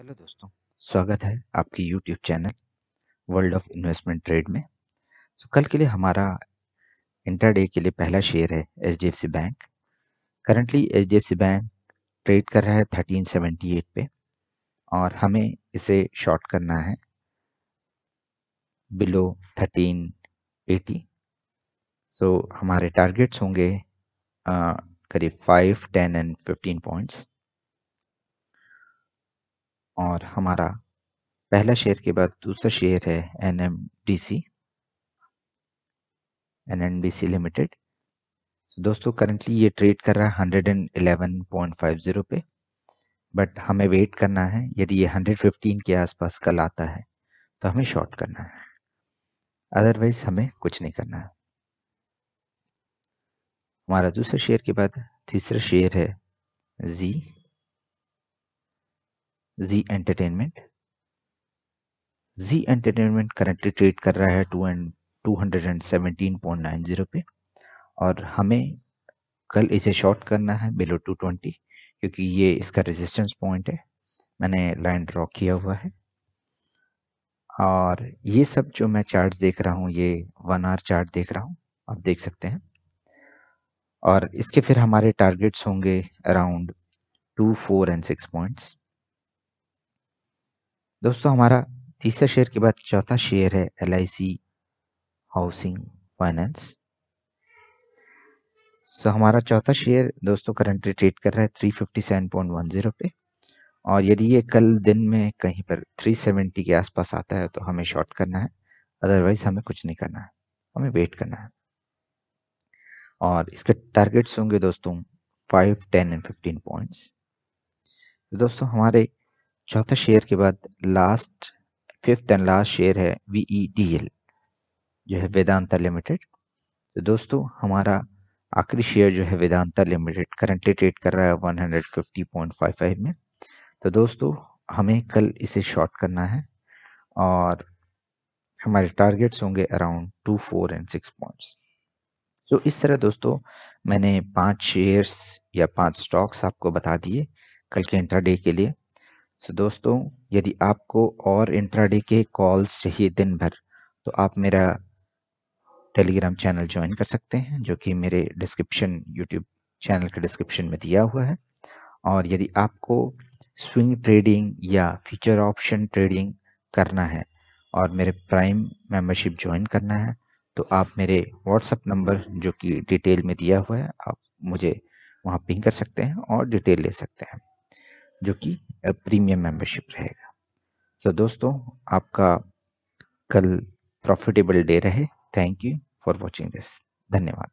hello दोस्तों स्वागत है आपकी YouTube channel World of Investment Trade में तो कल के लिए हमारा इंटरडे के लिए पहला शेयर है C bank currently C bank trade कर रहा है थर्टीन सेवेंटी एट पे और हमें इसे शॉर्ट करना है बिलो थर्टीन एटी सो हमारे टारगेट्स होंगे करीब five ten and fifteen points और हमारा पहला शेयर के बाद दूसरा शेयर है N M D C N N D C limited दोस्तों करंटली ये ट्रेड कर रहा है hundred and eleven point five zero पे बट हमें वेट करना है यदि ये हंड्रेड फिफ्टीन के आसपास कल आता है तो हमें शॉर्ट करना है अदरवाइज हमें कुछ नहीं करना है हमारा दूसरा शेयर के बाद तीसरा शेयर है Zee Zee entertainment Zee entertainment currently trade कर रहा है two and two hundred and seventeen point nine zero पे और हमें कल इसे शॉर्ट करना है बिलो टू ट्वेंटी क्योंकि ये इसका रेजिस्टेंस पॉइंट है मैंने लाइन ड्रॉ किया हुआ है और ये सब जो मैं चार्ट देख रहा हूँ ये वन आर चार्ट देख रहा हूँ आप देख सकते हैं और इसके फिर हमारे टारगेट्स होंगे around two four and six points दोस्तों हमारा तीसरा शेयर के बाद चौथा शेयर है एल हाउसिंग फाइनेंस सो हमारा चौथा शेयर दोस्तों करंटली ट्रेड कर रहा है three fifty seven point one zero पे और यदि ये कल दिन में कहीं पर थ्री सेवेंटी के आसपास आता है तो हमें शॉर्ट करना है अदरवाइज हमें कुछ नहीं करना है हमें वेट करना है और इसके टारगेट्स होंगे दोस्तों five ten and fifteen points दोस्तों हमारे चौथा शेयर के बाद last fifth and last share है वी ई डी एल जो है वेदांता लिमिटेड तो दोस्तों हमारा आखिरी शेयर जो है वेदांता लिमिटेड करंटली ट्रेड कर रहा है 150.55 में तो दोस्तों हमें कल इसे शॉर्ट करना है और हमारे टारगेट्स होंगे around two four and six points तो इस तरह दोस्तों मैंने पांच शेयर्स या पांच स्टॉक्स आपको बता दिए कल के इंट्राडे के लिए सो दोस्तों यदि आपको और इंट्राडे के कॉल्स चाहिए दिन भर तो आप मेरा टेलीग्राम चैनल ज्वाइन कर सकते हैं जो कि मेरे डिस्क्रिप्शन यूट्यूब चैनल के डिस्क्रिप्शन में दिया हुआ है और यदि आपको स्विंग ट्रेडिंग या फ्यूचर ऑप्शन ट्रेडिंग करना है और मेरे प्राइम मेंबरशिप ज्वाइन करना है तो आप मेरे व्हाट्सअप नंबर जो कि डिटेल में दिया हुआ है आप मुझे वहाँ पिंग कर सकते हैं और डिटेल ले सकते हैं जो कि प्रीमियम मेंबरशिप रहेगा तो दोस्तों आपका कल प्रॉफिटेबल डे रहे thank you for watching this धन्यवाद